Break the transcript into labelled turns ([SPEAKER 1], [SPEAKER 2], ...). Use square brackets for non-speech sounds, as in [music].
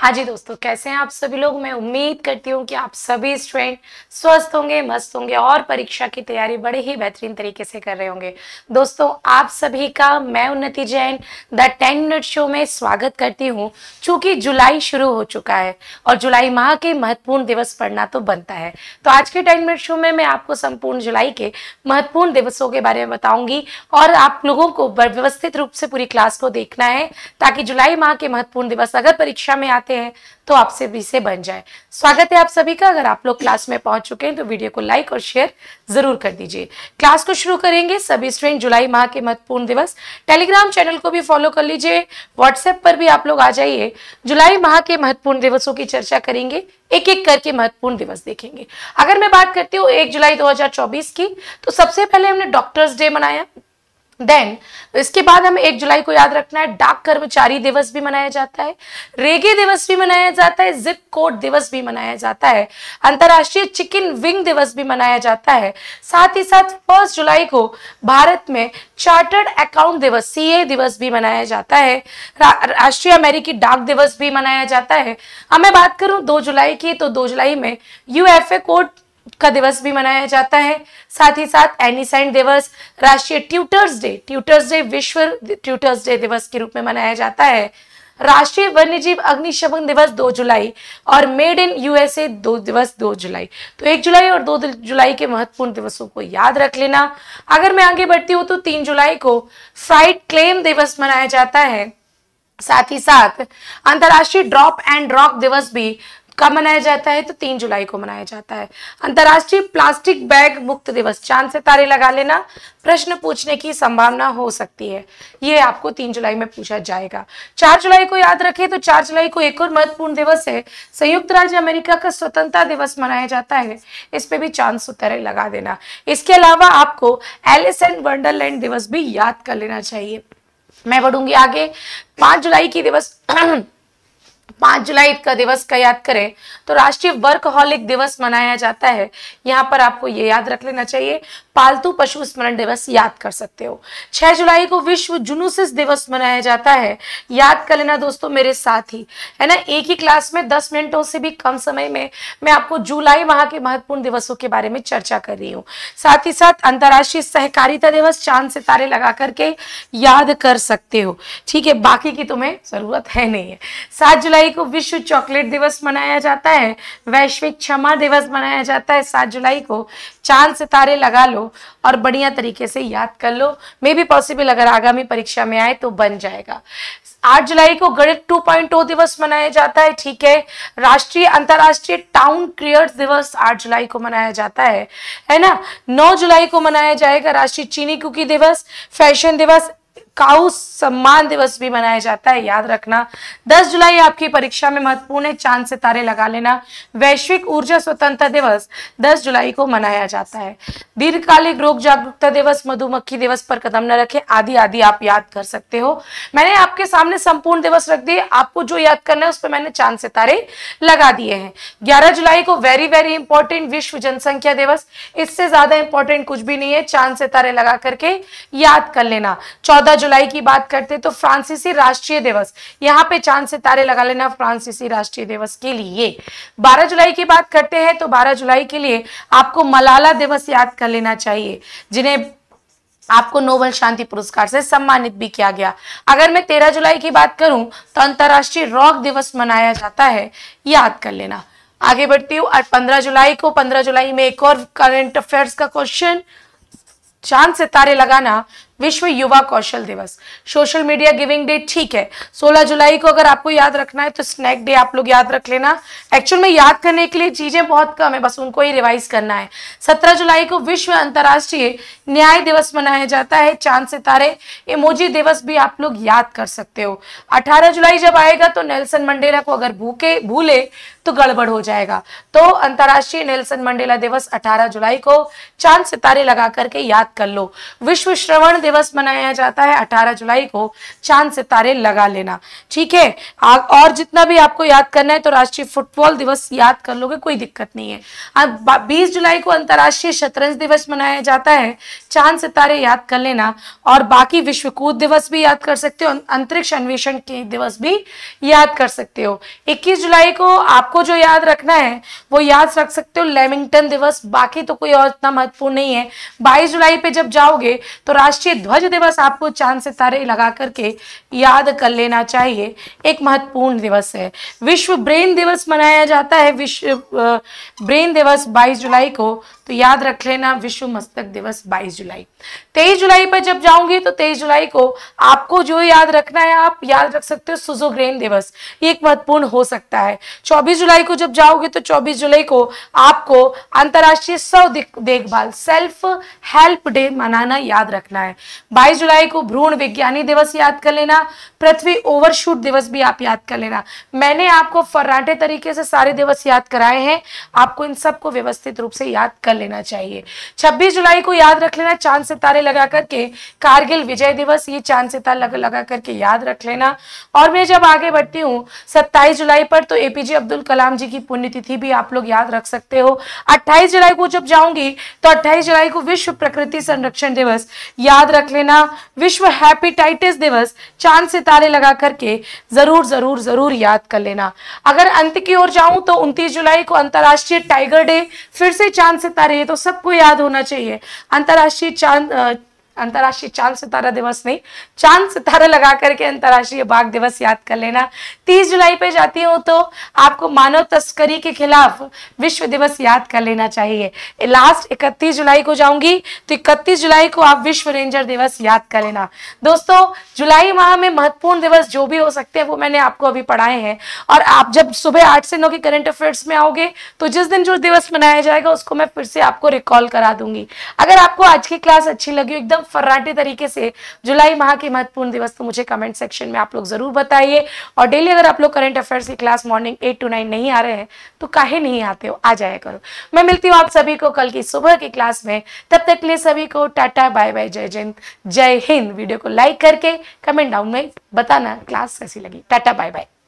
[SPEAKER 1] हाँ जी दोस्तों कैसे हैं आप सभी लोग मैं उम्मीद करती हूँ कि आप सभी स्टूडेंट स्वस्थ होंगे मस्त होंगे और परीक्षा की तैयारी बड़े ही बेहतरीन तरीके से कर रहे होंगे दोस्तों आप सभी का मैं Unnati Jain the ten minute show में स्वागत करती हूँ चूंकि जुलाई शुरू हो चुका है और जुलाई माह के महत्वपूर्ण दिवस पढ़ना तो बनता है तो आज के टेन मिनट शो में मैं आपको संपूर्ण जुलाई के महत्वपूर्ण दिवसों के बारे में बताऊंगी और आप लोगों को व्यवस्थित रूप से पूरी क्लास को देखना है ताकि जुलाई माह के महत्वपूर्ण दिवस अगर परीक्षा में आते सकते हैं तो आपसे भी से बन जाए स्वागत है आप सभी का अगर आप लोग क्लास में पहुंच चुके हैं तो वीडियो को लाइक और शेयर जरूर कर दीजिए क्लास को शुरू करेंगे सभी स्टूडेंट जुलाई माह के महत्वपूर्ण दिवस टेलीग्राम चैनल को भी फॉलो कर लीजिए व्हाट्सएप पर भी आप लोग आ जाइए जुलाई माह के महत्वपूर्ण दिवसों की चर्चा करेंगे एक एक करके महत्वपूर्ण दिवस देखेंगे अगर मैं बात करती हूँ एक जुलाई दो की तो सबसे पहले हमने डॉक्टर्स डे मनाया देन इसके बाद हम एक जुलाई को याद रखना है डाक कर्मचारी दिवस भी मनाया जाता है रेगे दिवस भी मनाया जाता है जिप कोड दिवस भी मनाया जाता है अंतर्राष्ट्रीय चिकन विंग दिवस भी मनाया जाता है साथ ही साथ फर्स्ट जुलाई को भारत में चार्टर्ड अकाउंट दिवस सी दिवस भी मनाया जाता है राष्ट्रीय अमेरिकी डाक दिवस भी मनाया जाता है अब मैं बात करूं दो जुलाई की तो दो जुलाई में यूएफए कोड का दिवस भी मनाया जाता है साथ ही साथ एनिसेंट दिवस राष्ट्रीय ट्यूटर्स डे ट्यूटर्स डे विश्व ट्यूटर्स डे दिवस के रूप में मनाया जाता है राष्ट्रीय वन्यजीव अग्निशमन दिवस 2 जुलाई और मेड इन यूएसए दो दिवस 2 जुलाई तो 1 जुलाई और 2 जुलाई के महत्वपूर्ण दिवसों को याद रख लेना अगर मैं आगे बढ़ती हूँ तो 3 जुलाई को फ्राइट क्लेम दिवस मनाया जाता है साथ ही साथ अंतर्राष्ट्रीय ड्रॉप एंड ड्रॉप दिवस भी कब मनाया जाता है तो तीन जुलाई को मनाया जाता है अंतर्राष्ट्रीय प्लास्टिक बैग मुक्त दिवस चांद से तारे लगा लेना प्रश्न पूछने की संभावना हो सकती है ये आपको तीन जुलाई में पूछा जाएगा चार जुलाई को याद रखें तो चार जुलाई को एक और महत्वपूर्ण दिवस है संयुक्त राज्य अमेरिका का स्वतंत्रता दिवस मनाया जाता है इस पे भी चांद तारे लगा देना इसके अलावा आपको एलिस एंड वंडरलैंड दिवस भी याद कर लेना चाहिए मैं बढ़ूंगी आगे पांच जुलाई की दिवस [clears throat] पांच जुलाई का दिवस का याद करें तो राष्ट्रीय वर्कहॉलिक दिवस मनाया जाता है यहाँ पर आपको ये याद रख लेना चाहिए पालतू पशु स्मरण दिवस याद कर सकते हो 6 जुलाई को विश्व जुनूसिस दिवस मनाया जाता है याद कर लेना दोस्तों मेरे साथ ही है ना एक ही क्लास में दस मिनटों से भी कम समय में मैं आपको जुलाई माह के महत्वपूर्ण दिवसों के बारे में चर्चा कर रही हूँ साथ ही साथ अंतर्राष्ट्रीय सहकारिता दिवस चांद सितारे लगा करके याद कर सकते हो ठीक है बाकी की तुम्हें जरूरत है नहीं है सात जुलाई को विश्व चॉकलेट दिवस मनाया जाता है वैश्विक क्षमा दिवस मनाया जाता है सात जुलाई को चांद सितारे लगा लो और बढ़िया तरीके से याद कर लो मे भी पॉसिबल अगर आगामी परीक्षा में आए तो बन जाएगा आठ जुलाई को गणित 2.0 दिवस मनाया जाता है ठीक है राष्ट्रीय अंतर्राष्ट्रीय टाउन क्रिएट दिवस आठ जुलाई को मनाया जाता है है ना नौ जुलाई को मनाया जाएगा राष्ट्रीय चीनी कुकी दिवस फैशन दिवस काऊ सम्मान दिवस भी मनाया जाता है याद रखना 10 जुलाई आपकी परीक्षा में महत्वपूर्ण है चांद सितारे लगा लेना वैश्विक ऊर्जा स्वतंत्रता दिवस 10 जुलाई को मनाया जाता है दीर्घकालिक रोग जागरूकता दिवस मधुमक्खी दिवस पर कदम न रखें आदि आदि आप याद कर सकते हो मैंने आपके सामने संपूर्ण दिवस रख दिए आपको जो याद करना है उस पर मैंने चांद सितारे लगा दिए हैं ग्यारह जुलाई को वेरी वेरी इंपॉर्टेंट विश्व जनसंख्या दिवस इससे ज्यादा इंपॉर्टेंट कुछ भी नहीं है चांद सितारे लगा करके याद कर लेना चौदह जुलाई की बात करते हैं तो फ्रांसीसी राष्ट्रीय दिवस यहाँ पे चांद से तारे लगा लेना फ्रांसीसी राष्ट्रीय दिवस के लिए 12 जुलाई की बात करते हैं तो 12 जुलाई के लिए आपको मलाला दिवस याद कर लेना चाहिए जिन्हें आपको नोबल शांति पुरस्कार से सम्मानित भी किया गया अगर मैं तेरह जुलाई की बात करूं तो अंतर्राष्ट्रीय रॉक दिवस मनाया जाता है याद कर लेना आगे बढ़ती हूँ और पंद्रह जुलाई को पंद्रह जुलाई में एक और करंट अफेयर्स का क्वेश्चन चांद से तारे लगाना विश्व युवा कौशल दिवस सोशल मीडिया गिविंग डे ठीक है 16 जुलाई को अगर आपको याद रखना है तो स्नैक डे आप लोग याद रख लेना एक्चुअल में याद करने के लिए चीजें बहुत कम है बस उनको ही रिवाइज करना है 17 जुलाई को विश्व अंतर्राष्ट्रीय न्याय दिवस मनाया जाता है चांद सितारे इमोजी दिवस भी आप लोग याद कर सकते हो अठारह जुलाई जब आएगा तो नेल्सन मंडेला को अगर भूखे भूले तो गड़बड़ हो जाएगा तो अंतर्राष्ट्रीय नेल्सन मंडेला दिवस अठारह जुलाई को चांद सितारे लगा करके याद कर लो विश्व श्रवण दिवस मनाया जाता है 18 जुलाई को चांद सितारे लगा लेना ठीक है और जितना भी आपको याद करना है तो राष्ट्रीय फुटबॉल दिवस याद कर लोगे कोई दिक्कत नहीं है अब बीस जुलाई को अंतर्राष्ट्रीय शतरंज दिवस मनाया जाता है चांद सितारे याद कर लेना और बाकी विश्वकूद दिवस भी याद कर सकते हो अं- अंतरिक्ष अन्वेषण के दिवस भी याद कर सकते हो 21 जुलाई को आपको जो याद रखना है वो याद रख सकते हो लेमिंगटन दिवस बाकी तो कोई और इतना महत्वपूर्ण नहीं है 22 जुलाई पे जब जाओगे तो राष्ट्रीय ध्वज दिवस आपको चांद सितारे लगा करके याद कर लेना चाहिए एक महत्वपूर्ण दिवस है विश्व ब्रेन दिवस मनाया जाता है विश्व ब्रेन दिवस 22 जुलाई को तो याद रख लेना विश्व मस्तक दिवस 22 जुलाई 23 जुलाई पर जब जाऊंगी तो 23 जुलाई को आपको जो याद रखना है आप याद रख सकते हो सुजोग्रेन दिवस ये एक महत्वपूर्ण हो सकता है 24 जुलाई को जब जाओगे तो 24 जुलाई को आपको अंतर्राष्ट्रीय सौ देखभाल सेल्फ हेल्प डे मनाना याद रखना है बाईस जुलाई को भ्रूण विज्ञानी दिवस याद कर लेना पृथ्वी ओवरशूट दिवस भी आप याद कर लेना मैंने आपको फर्राटे तरीके से सारे दिवस याद कराए हैं आपको इन सबको व्यवस्थित रूप से याद कर लेना चाहिए 26 जुलाई को याद रख लेना चांद सितारे लगा करके कारगिल विजय दिवस ये चांद सितारे लगा, लगा करके याद रख लेना और मैं जब आगे बढ़ती हूँ सत्ताईस जुलाई पर तो एपीजे अब्दुल कलाम जी की पुण्यतिथि भी आप लोग याद रख सकते हो अट्ठाईस जुलाई को जब जाऊंगी तो अट्ठाईस जुलाई को विश्व प्रकृति संरक्षण दिवस याद रख लेना विश्व हैपेटाइटिस दिवस चांद सितारे लगा करके जरूर जरूर जरूर याद कर लेना अगर अंत की ओर जाऊं तो उनतीस जुलाई को अंतर्राष्ट्रीय टाइगर डे फिर से चांद सितारे रहे तो सबको याद होना चाहिए अंतर्राष्ट्रीय चांद अंतर्राष्ट्रीय चांद सितारा दिवस नहीं चांद सितारा लगा करके अंतर्राष्ट्रीय बाघ दिवस याद कर लेना तीस जुलाई पे जाती हूँ तो आपको मानव तस्करी के खिलाफ विश्व दिवस याद कर लेना चाहिए लास्ट इकतीस जुलाई को जाऊंगी तो इकतीस जुलाई को आप विश्व रेंजर दिवस याद कर लेना दोस्तों जुलाई माह में महत्वपूर्ण दिवस जो भी हो सकते हैं वो मैंने आपको अभी पढ़ाए हैं और आप जब सुबह आठ से नौ के करंट अफेयर्स में आओगे तो जिस दिन जो दिवस मनाया जाएगा उसको मैं फिर से आपको रिकॉल करा दूंगी अगर आपको आज की क्लास अच्छी लगी एकदम फर्राटे तरीके से जुलाई माह के महत्वपूर्ण दिवस तो मुझे कमेंट सेक्शन में आप लोग ज़रूर बताइए और डेली अगर आप लोग करंट अफेयर्स की class morning eight to nine नहीं आ रहे हैं तो काहे नहीं आते हो आ जाया करो मैं मिलती हूँ आप सभी को कल की सुबह की क्लास में तब तक के लिए सभी को टाटा बाय बाय जय जय जय हिंद वीडियो को लाइक करके कमेंट डाउन में बताना क्लास कैसी लगी टाटा बाय बाय